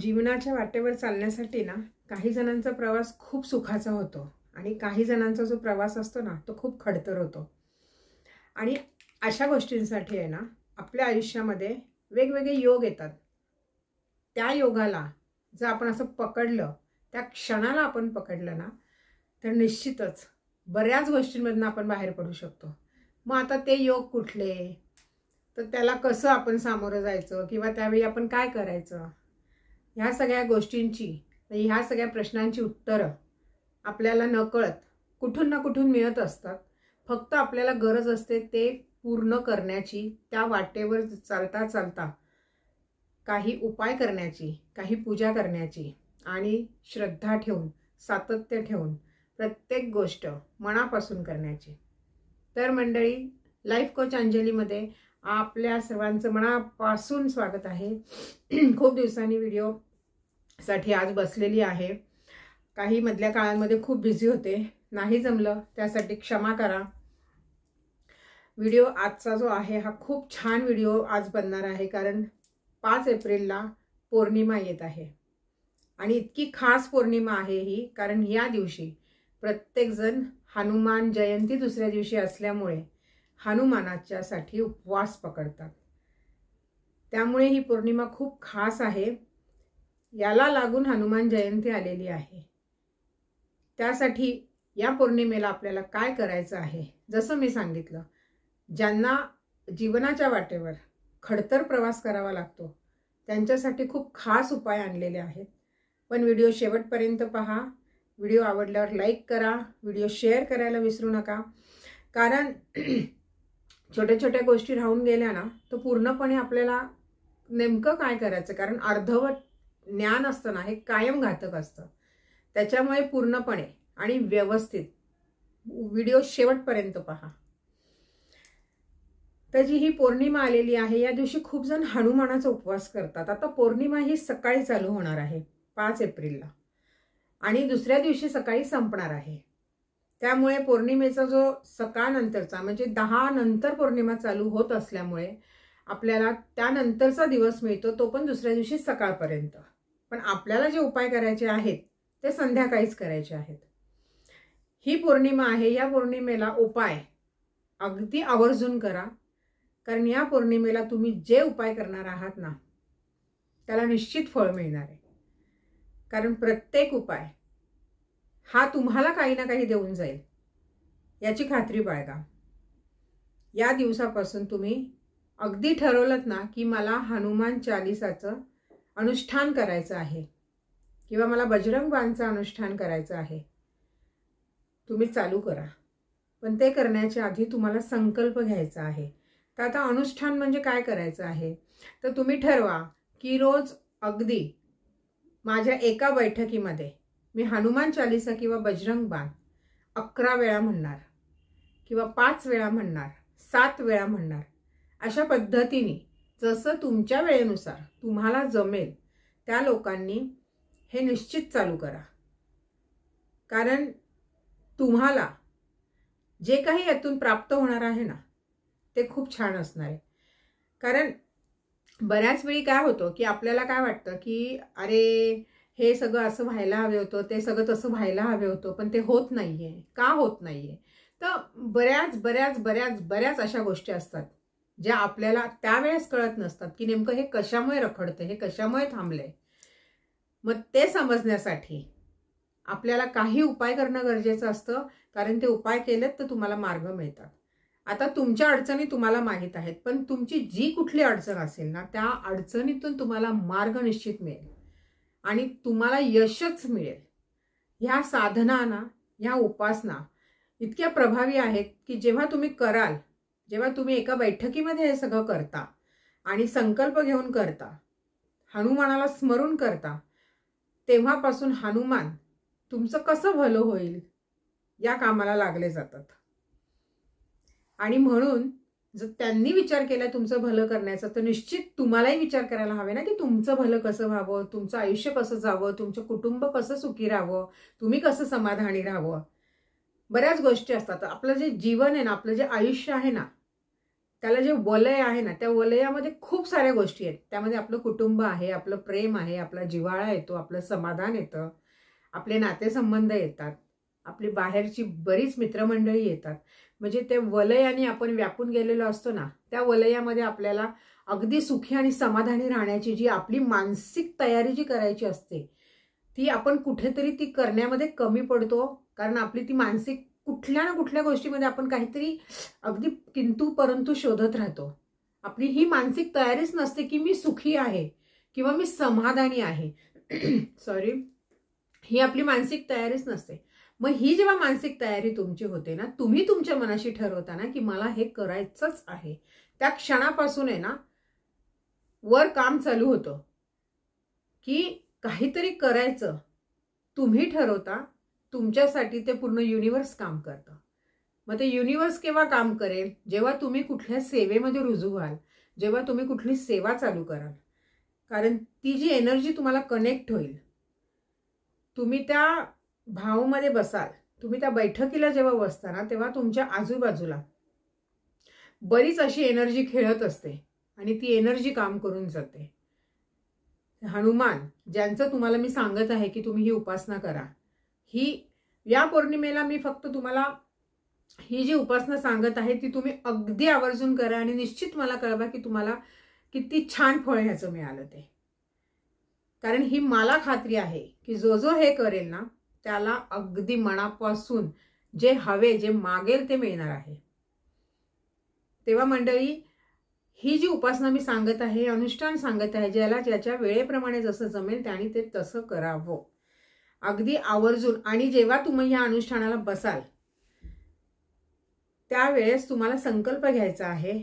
जीवनाच्या वाटेवर चालण्यासाठी ना काही जणांचा प्रवास खूप सुखाचा होतो आणि काही जणांचा जो प्रवास असतो ना तो खूप खडतर होतो आणि अशा गोष्टींसाठी आहे ना आपल्या आयुष्यामध्ये वेगवेगळे योग येतात त्या योगाला जर आपण असं पकडलं त्या क्षणाला आपण पकडलं ना तर निश्चितच बऱ्याच गोष्टींमधनं आपण बाहेर पडू शकतो मग आता ते योग कुठले तर त्याला कसं आपण सामोरं जायचं किंवा त्यावेळी आपण काय करायचं ह्या सगळ्या गोष्टींची ह्या सगळ्या प्रश्नांची उत्तरं आपल्याला नकळत कुठून ना कुठून मिळत असतात फक्त आपल्याला गरज असते ते पूर्ण करण्याची त्या वाटेवर चालता चालता काही उपाय करण्याची काही पूजा करण्याची आणि श्रद्धा ठेवून सातत्य ठेवून प्रत्येक गोष्ट मनापासून करण्याची तर मंडळी लाईफ कोच अंजलीमध्ये आपल्या सर्वांचं मनापासून स्वागत आहे खूप दिवसांनी व्हिडिओ साठी आज बसलेली आहे काही मधल्या काळांमध्ये खूप बिझी होते नाही जमलं त्यासाठी क्षमा करा व्हिडिओ आजचा जो आहे हा खूप छान व्हिडिओ आज बनणार आहे कारण पाच एप्रिलला पौर्णिमा येत आहे आणि इतकी खास पौर्णिमा आहे ही कारण या दिवशी प्रत्येकजण हनुमान जयंती दुसऱ्या दिवशी असल्यामुळे हनुमानाच्यासाठी उपवास पकडतात त्यामुळे ही पौर्णिमा खूप खास आहे याला लागून हनुमान जयंती आलेली आहे त्यासाठी या पौर्णिमेला आपल्याला काय करायचं आहे जसं मी सांगितलं ज्यांना जीवनाच्या वाटेवर खडतर प्रवास करावा लागतो त्यांच्यासाठी खूप खास उपाय आणलेले आहेत पण व्हिडिओ शेवटपर्यंत पहा व्हिडिओ आवडल्यावर लाईक करा व्हिडिओ शेअर करायला विसरू नका कारण छोट्या छोट्या गोष्टी राहून गेल्या ना तर पूर्णपणे आपल्याला नेमकं काय करायचं कारण अर्धवट ज्ञान असतं ना हे कायम घातक असतं त्याच्यामुळे पूर्णपणे आणि व्यवस्थित व्हिडिओ शेवटपर्यंत पहा तर जी ही पौर्णिमा आलेली आहे या दिवशी खूप जण हनुमानाचा उपवास करतात आता पौर्णिमा ही सकाळी चालू होणार आहे पाच एप्रिलला आणि दुसऱ्या दिवशी सकाळी संपणार आहे त्यामुळे पौर्णिमेचा जो सकाळनंतरचा म्हणजे दहा नंतर पौर्णिमा चालू होत असल्यामुळे आपल्याला त्यानंतरचा दिवस मिळतो तो पण दुसऱ्या दिवशी सकाळपर्यंत पण आपल्याला जे उपाय करायचे आहेत ते संध्याकाळीच करायचे आहेत ही पौर्णिमा आहे या पौर्णिमेला उपाय अगदी आवर्जून करा कारण या पौर्णिमेला तुम्ही जे उपाय करणार आहात ना त्याला निश्चित फळ मिळणार आहे कारण प्रत्येक उपाय हा तुम्हाला काही ना काही देऊन जाईल याची खात्री बाळगा या दिवसापासून तुम्ही अगदी ठरवलं ना की मला हनुमान चालिसाचं अनुष्ठान करायचं आहे किंवा मला बजरंग बाणचं अनुष्ठान करायचं आहे तुम्ही चालू करा पण ते करण्याच्या आधी तुम्हाला संकल्प घ्यायचा आहे तर आता अनुष्ठान म्हणजे काय करायचं आहे तर तुम्ही ठरवा की रोज अगदी माझ्या एका बैठकीमध्ये मी हनुमान चालिसा किंवा बजरंग बाण अकरा वेळा म्हणणार किंवा पाच वेळा म्हणणार सात वेळा म्हणणार अशा पद्धतीने जसं तुमच्या वेळेनुसार तुम्हाला जमेल त्या लोकांनी हे निश्चित चालू करा कारण तुम्हाला जे काही यातून प्राप्त होणार आहे ना ते खूप छान असणार आहे कारण बऱ्याच वेळी काय होतं की आपल्याला काय वाटतं की अरे हे सगळं असं व्हायला हवे होतं ते सगळं तसं व्हायला हवे होतं पण ते होत नाही आहे का होत नाही तर बऱ्याच बऱ्याच बऱ्याच बऱ्याच अशा गोष्टी असतात जे आपल्याला त्यावेळेस कळत नसतात की नेमकं हे कशामुळे रखडतं हे कशामुळे थांबलंय मग ते समजण्यासाठी आपल्याला काही उपाय करणं गरजेचं असतं कारण ते उपाय केलेत तर तुम्हाला मार्ग मिळतात आता तुमच्या अडचणी तुम्हाला माहीत आहेत पण तुमची जी कुठली अडचण असेल ना त्या अडचणीतून तुम्हाला मार्ग निश्चित मिळेल आणि तुम्हाला यशच मिळेल ह्या साधना ना ह्या उपासना इतक्या प्रभावी आहेत की जेव्हा तुम्ही कराल जेव्हा तुम्ही एका बैठकीमध्ये हे सगळं करता आणि संकल्प घेऊन करता हनुमानाला स्मरून करता तेव्हापासून हनुमान तुमचं कसं भलं होईल या कामाला लागले जातात आणि म्हणून जर त्यांनी विचार केला तुमचं भलं करण्याचा तर निश्चित तुम्हालाही विचार करायला हवे ना की तुमचं भलं कसं व्हावं तुमचं आयुष्य कसं जावं तुमचं कुटुंब कसं सुखी राहावं तुम्ही कसं समाधानी राहावं बऱ्याच गोष्टी असतात आपलं जे जीवन आहे ना आपलं जे आयुष्य आहे ना त्याला जे वलय आहे ना त्या वलयामध्ये खूप साऱ्या गोष्टी आहेत त्यामध्ये आपलं कुटुंब आहे आपलं प्रेम आहे आपला जिवाळा येतो आपलं समाधान येतं आपले नातेसंबंध येतात आपली बाहेरची बरीच मित्रमंडळी येतात म्हणजे ते वलयाने आपण व्यापून गेलेलो असतो ना त्या वलयामध्ये आपल्याला अगदी सुखी आणि समाधानी राहण्याची जी आपली मानसिक तयारी जी करायची असते ती आपण कुठेतरी ती करण्यामध्ये कमी पडतो कारण आपली ती मानसिक कुठल्या ना कुठल्या गोष्टीमध्ये आपण काहीतरी अगदी किंतू परंतु शोधत राहतो आपली ही मानसिक तयारीच नसते की मी सुखी आहे किंवा मी समाधानी आहे सॉरी ही आपली मानसिक तयारीच नसते मग ही जेव्हा मानसिक तयारी तुमची होते ना तुम्ही तुमच्या मनाशी ठरवता ना की मला हे करायचंच आहे त्या क्षणापासून आहे ना वर काम चालू होतं की काहीतरी करायचं तुम्ही ठरवता तुमच्यासाठी ते पूर्ण युनिवर्स काम करतं मग ते युनिवर्स केव्हा काम करेल जेव्हा तुम्ही कुठल्या सेवेमध्ये रुजू व्हाल जेव्हा तुम्ही कुठली सेवा चालू कराल कारण ती जी एनर्जी तुम्हाला कनेक्ट होईल तुम्ही त्या भावमध्ये बसाल तुम्ही त्या बैठकीला जेव्हा बसता ना तेव्हा तुमच्या आजूबाजूला बरीच अशी एनर्जी खेळत असते आणि ती एनर्जी काम करून जाते हनुमान ज्यांचं तुम्हाला मी सांगत आहे की तुम्ही ही उपासना करा ही या पौर्णिमेला मी फक्त तुम्हाला ही जी उपासना सांगत आहे ती तुम्ही अगदी आवर्जून करा आणि निश्चित मला कळवा की तुम्हाला किती छान फळ ह्याचं मिळालं ते कारण ही मला खात्री आहे की जो जो हे करेल ना त्याला अगदी मनापासून जे हवे जे मागेल ते मिळणार आहे तेव्हा मंडळी ही जी उपासना मी सांगत आहे अनुष्ठान सांगत आहे ज्याला ज्याच्या वेळेप्रमाणे जसं जमेल त्याने ते तसं करावं अगदी आवर्जून आणि जेव्हा तुम्ही या अनुष्ठानाला बसाल त्यावेळेस तुम्हाला संकल्प घ्यायचा आहे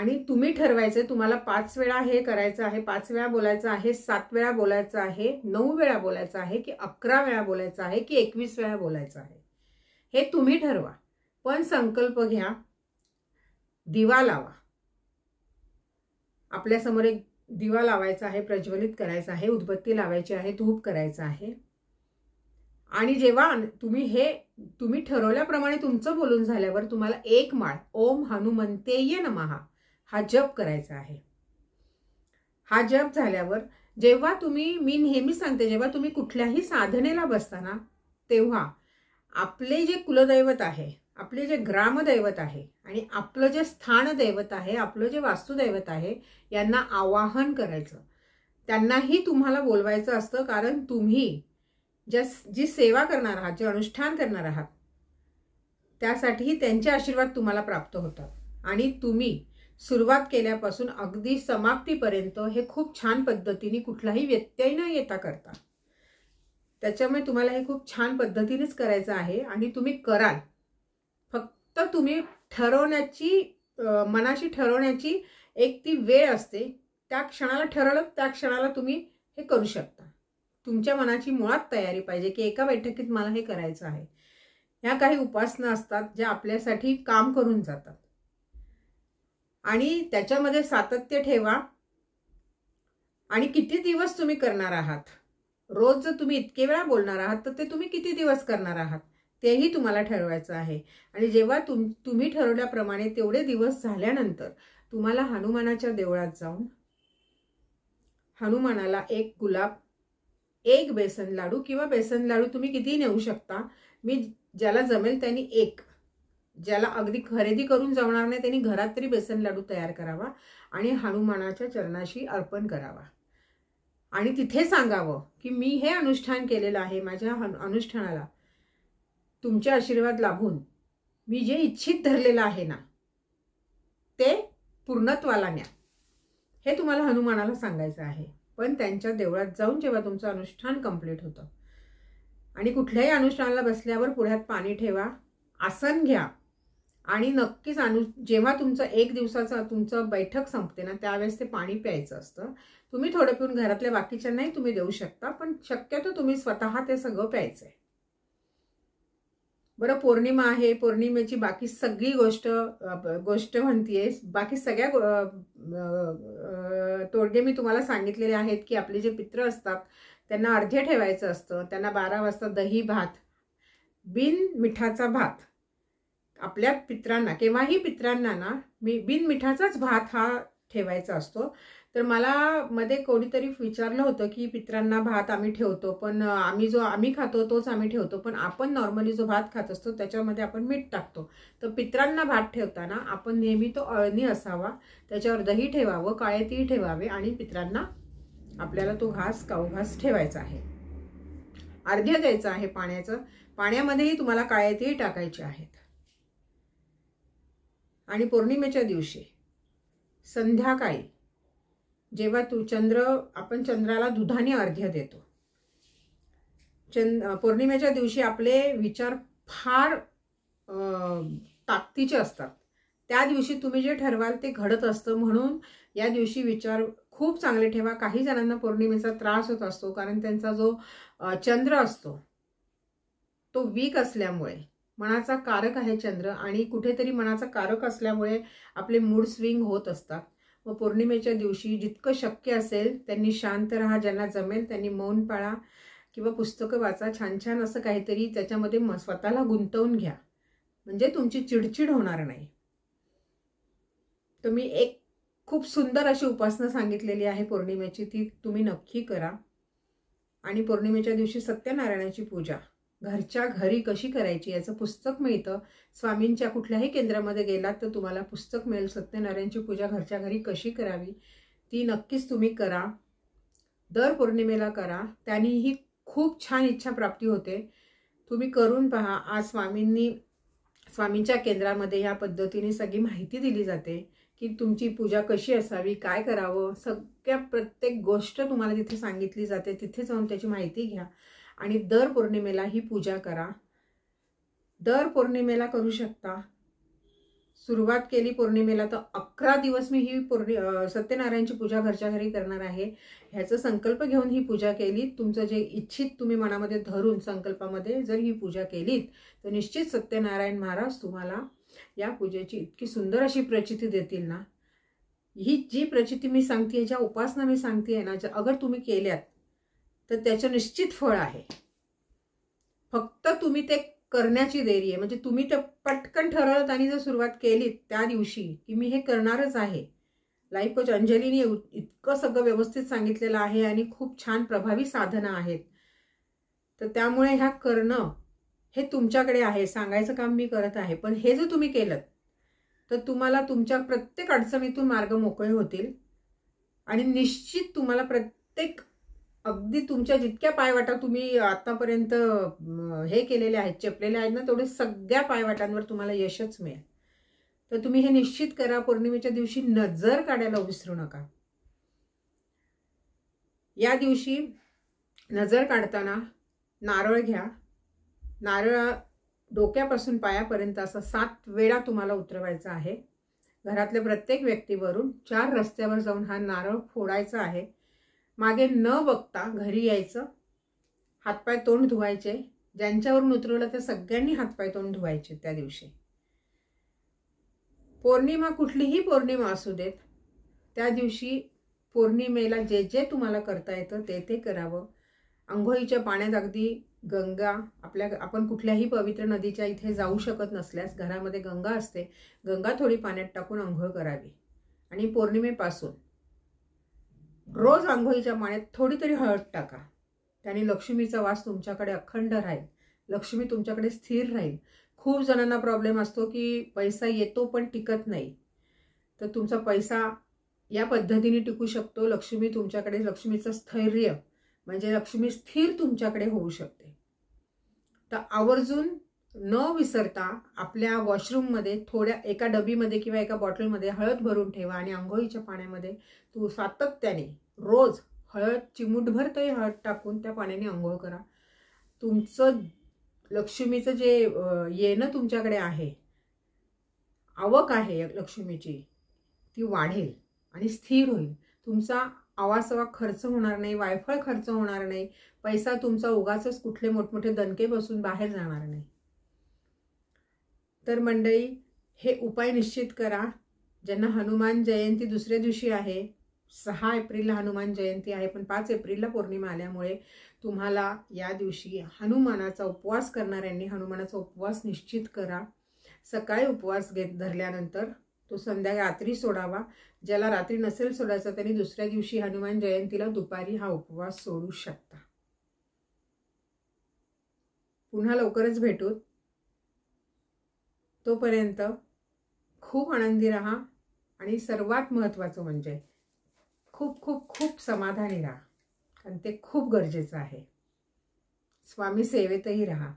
आणि तुम्ही ठरवायचं तुम्हाला पाच वेळा हे करायचं आहे पाच वेळा बोलायचं आहे सात वेळा बोलायचं आहे नऊ वेळा बोलायचं आहे की अकरा वेळा बोलायचं आहे की एकवीस वेळा बोलायचं आहे हे तुम्ही ठरवा पण संकल्प घ्या दिवा लावा आपल्यासमोर एक दिवा लावायचा आहे प्रज्वलित करायचा आहे उदबत्ती लावायची आहे धूप करायचा आहे आणि जेव्हा तुम्ही हे तुम्ही ठरवल्याप्रमाणे तुमचं बोलून झाल्यावर तुम्हाला एक माळ ओम हनुमंतेय नमहा हा जप करायचा आहे हा जप झाल्यावर जेव्हा तुम्ही मी नेहमी सांगते जेव्हा तुम्ही कुठल्याही साधनेला बसताना तेव्हा आपले जे कुलदैवत आहे आपले जे ग्रामदैवत आहे आणि आपलं जे स्थानदैवत आहे आपलं जे वास्तुदैवत आहे यांना आवाहन करायचं त्यांनाही तुम्हाला बोलवायचं असतं कारण तुम्ही ज्या जी सेवा करणार आहात जे अनुष्ठान करणार आहात त्यासाठी त्यांचे आशीर्वाद तुम्हाला प्राप्त होतात आणि तुम्ही सुरुवात केल्यापासून अगदी समाप्तीपर्यंत हे खूप छान पद्धतीने कुठलाही व्यत्यय न येता करता त्याच्यामुळे तुम्हाला हे खूप छान पद्धतीनेच करायचं आहे आणि तुम्ही कराल तर तुम्ही ठरवण्याची मनाशी ठरवण्याची एक ती वेळ असते त्या क्षणाला ठरवलं त्या क्षणाला तुम्ही हे करू शकता तुमच्या मनाची मुळात तयारी पाहिजे की एका बैठकीत मला हे करायचं आहे ह्या काही उपासना असतात ज्या आपल्यासाठी काम करून जातात आणि त्याच्यामध्ये सातत्य ठेवा आणि किती दिवस तुम्ही करणार आहात रोज जर तुम्ही इतके वेळा बोलणार आहात तर ते तुम्ही किती दिवस करणार आहात तेही तुम्हाला ठरवायचं आहे आणि जेव्हा तुम तुम्ही ठरवल्याप्रमाणे तेवढे दिवस झाल्यानंतर तुम्हाला हनुमानाच्या देवळात जाऊन हनुमानाला एक गुलाब एक बेसन लाडू किंवा बेसन लाडू तुम्ही कितीही नेऊ शकता मी ज्याला जमेल त्यांनी एक ज्याला अगदी खरेदी करून जमणार नाही त्यांनी घरात तरी बेसन लाडू तयार करावा आणि हनुमानाच्या चरणाशी अर्पण करावा आणि तिथे सांगावं की मी हे अनुष्ठान केलेलं आहे माझ्या अनुष्ठानाला तुमचे आशीर्वाद लाभून मी जे इच्छित धरलेलं आहे ना ते पूर्णत्वाला न्या हे तुम्हाला हनुमानाला सांगायचं आहे पण त्यांच्या देवळात जाऊन जेव्हा तुमचं अनुष्ठान कंप्लीट होतं आणि कुठल्याही अनुष्ठानाला बसल्यावर पुढ्यात पाणी ठेवा आसन घ्या आणि नक्कीच अनु जेव्हा तुमचं एक दिवसाचं तुमचं बैठक संपते ना त्यावेळेस ते पाणी प्यायचं असतं तुम्ही थोडं पिऊन घरातल्या बाकीच्यांनाही तुम्ही देऊ शकता पण शक्यतो तुम्ही स्वतः ते सगळं प्यायचं आहे बरं पौर्णिमा आहे पौर्णिमेची बाकी सगळी गोष्ट गोष्ट म्हणतीये बाकी सगळ्या तोडगे मी तुम्हाला सांगितलेले आहेत की आपले जे पित्र असतात त्यांना अर्धे ठेवायचं असतं त्यांना बारा वाजता दही भात बिन मिठाचा भात आपल्या पित्रांना केव्हाही पित्रांना ना मी बिन मिठाचाच भात हा ठेवायचा असतो तर मला मध्ये कोणीतरी विचारलं होतं की पित्रांना भात आम्ही ठेवतो पण आम्ही जो आम्ही खातो तोच आम्ही ठेवतो पण आपण नॉर्मली जो भात खात असतो त्याच्यामध्ये आपण मीठ टाकतो तर पित्रांना भात ठेवताना आपण नेहमी तो अळणी असावा त्याच्यावर दही ठेवावं काळे तीळ ठेवावे आणि पित्रांना आपल्याला तो घास काऊ ठेवायचा आहे अर्ध्या द्यायचं आहे पाण्याचं पाण्यामध्येही तुम्हाला काळे तीळ टाकायचे आहेत आणि पौर्णिमेच्या दिवशी संध्याकाळी जेव्हा तू चंद्र आपण चंद्राला दुधाने अर्ध्य देतो चंद पौर्णिमेच्या दिवशी आपले विचार फार ताकदीचे असतात त्या दिवशी तुम्ही जे ठरवाल ते घडत असतं म्हणून या दिवशी विचार खूप चांगले ठेवा काही जणांना पौर्णिमेचा त्रास होत असतो कारण त्यांचा जो चंद्र असतो तो वीक असल्यामुळे मनाचा कारक आहे चंद्र आणि कुठेतरी मनाचा कारक असल्यामुळे आपले मूड स्विंग होत असतात व पौर्णिमेच्या दिवशी जितकं शक्य असेल त्यांनी शांत राहा ज्यांना जमेल त्यांनी मौन पाळा किंवा पुस्तकं वाचा छान छान असं काहीतरी त्याच्यामध्ये म स्वतःला गुंतवून घ्या म्हणजे तुमची चिडचिड होणार नाही तुम्ही एक खूप सुंदर अशी उपासना सांगितलेली आहे पौर्णिमेची ती तुम्ही नक्की करा आणि पौर्णिमेच्या दिवशी सत्यनारायणाची पूजा घरच्या घरी कशी करायची याचं पुस्तक मिळतं स्वामींच्या कुठल्याही केंद्रामध्ये गेलात तर तुम्हाला पुस्तक मिळेल सत्यनारायणची पूजा घरच्या घरी कशी करावी ती नक्कीच तुम्ही करा दर पौर्णिमेला करा ही खूप छान इच्छा प्राप्ती होते तुम्ही करून पहा आज स्वामींनी स्वामींच्या केंद्रामध्ये या पद्धतीने सगळी माहिती दिली जाते की तुमची पूजा कशी असावी काय करावं सगळ्या प्रत्येक गोष्ट तुम्हाला तिथे सांगितली जाते तिथे जाऊन त्याची माहिती घ्या आणि दर पौर्णिमेला ही पूजा करा दर पौर्णिमेला करू शकता सुरुवात केली पौर्णिमेला तर अकरा दिवस मी ही पौर्णि सत्यनारायणची पूजा घरच्या घरी करणार आहे ह्याचं संकल्प घेऊन ही पूजा केली तुमचं जे इच्छित तुम्ही मनामध्ये धरून संकल्पामध्ये जर ही पूजा केलीत तर निश्चित सत्यनारायण महाराज तुम्हाला या पूजेची इतकी सुंदर अशी प्रचिती देतील ना ही जी प्रचिती मी सांगते ज्या उपासना मी सांगते ना जर अगर तुम्ही केल्यात तर त्याचं निश्चित फळ आहे फक्त तुम्ही ते करण्याची देरी आहे म्हणजे तुम्ही ते पटकन ठरवलं आणि जर सुरुवात केली त्या दिवशी की मी हे करणारच आहे लाईफ कोच अंजलीने इतकं सगळं व्यवस्थित सांगितलेलं आहे आणि खूप छान प्रभावी साधनं आहेत तर त्यामुळे ह्या करणं हे तुमच्याकडे आहे सांगायचं काम मी करत आहे पण हे जर तुम्ही केलं तर तुम्हाला तुमच्या प्रत्येक अडचणीतून मार्ग मोकळे होतील आणि निश्चित तुम्हाला प्रत्येक अगदी तुमच्या जितक्या पायवाटा तुम्ही आतापर्यंत हे केलेले आहेत चेपलेले आहेत ना तेवढे सगळ्या पायवाटांवर तुम्हाला यशच मिळेल तर तुम्ही हे निश्चित करा पौर्णिमेच्या दिवशी नजर काढायला विसरू नका या दिवशी नजर काढताना नारळ घ्या नारळ डोक्यापासून पायापर्यंत असा सात वेळा तुम्हाला उतरवायचा आहे घरातल्या प्रत्येक व्यक्तीवरून चार रस्त्यावर जाऊन हा नारळ फोडायचा आहे मागे न बघता घरी यायचं हातपाय तोंड धुवायचे ज्यांच्यावरून उतरवलं त्या सगळ्यांनी हातपाय तोंड धुवायचे त्या दिवशी पौर्णिमा कुठलीही पौर्णिमा असू देत त्या दिवशी पौर्णिमेला जे जे तुम्हाला करता येतं ते ते करावं आंघोळीच्या पाण्यात अगदी गंगा आपल्या आपण कुठल्याही पवित्र नदीच्या इथे जाऊ शकत नसल्यास घरामध्ये गंगा असते गंगा थोडी पाण्यात टाकून आंघोळ करावी आणि पौर्णिमेपासून रोज आंघोळीच्या माळ्यात थोडी तरी हळद टाका त्याने लक्ष्मीचा वास तुमच्याकडे अखंड राहील लक्ष्मी तुमच्याकडे स्थिर राहील खूप जणांना प्रॉब्लेम असतो की पैसा येतो पण टिकत नाही तर तुमचा पैसा या पद्धतीने टिकू शकतो लक्ष्मी तुमच्याकडे लक्ष्मीचं स्थैर्य म्हणजे लक्ष्मी स्थिर तुमच्याकडे होऊ शकते तर आवर्जून न विसरता आपल्या वॉशरूममध्ये थोड्या एका डबीमध्ये किंवा एका बॉटलमध्ये हळद भरून ठेवा आणि आंघोळीच्या पाण्यामध्ये तू सातत्याने रोज हळद चिमूटभर तरी हळद टाकून त्या पाण्याने आंघोळ करा तुमचं लक्ष्मीचं जे येणं तुमच्याकडे आहे आवक आहे लक्ष्मीची ती वाढेल आणि स्थिर होईल तुमचा आवासवा खर्च होणार नाही वायफळ खर्च होणार नाही पैसा तुमचा उगाच कुठले मोठमोठे दणके बसून बाहेर जाणार नाही तर मंडळी हे उपाय निश्चित करा ज्यांना हनुमान जयंती दुसऱ्या दिवशी आहे सहा एप्रिलला हनुमान जयंती आहे पण पाच एप्रिलला पौर्णिमा आल्यामुळे तुम्हाला या दिवशी हनुमानाचा उपवास करणाऱ्यांनी हनुमानाचा उपवास निश्चित करा सकाळी उपवास घेत धरल्यानंतर तो संध्याकाळी रात्री सोडावा ज्याला रात्री नसेल सोडायचा त्यांनी दुसऱ्या दिवशी हनुमान जयंतीला दुपारी हा उपवास सोडू शकता पुन्हा लवकरच भेटूत तोपर्यंत खूप आनंदी राहा आणि सर्वात महत्त्वाचं म्हणजे खूप खूप खूप समाधानी राहा आणि ते खूप गरजेचं आहे स्वामी सेवेतही राहा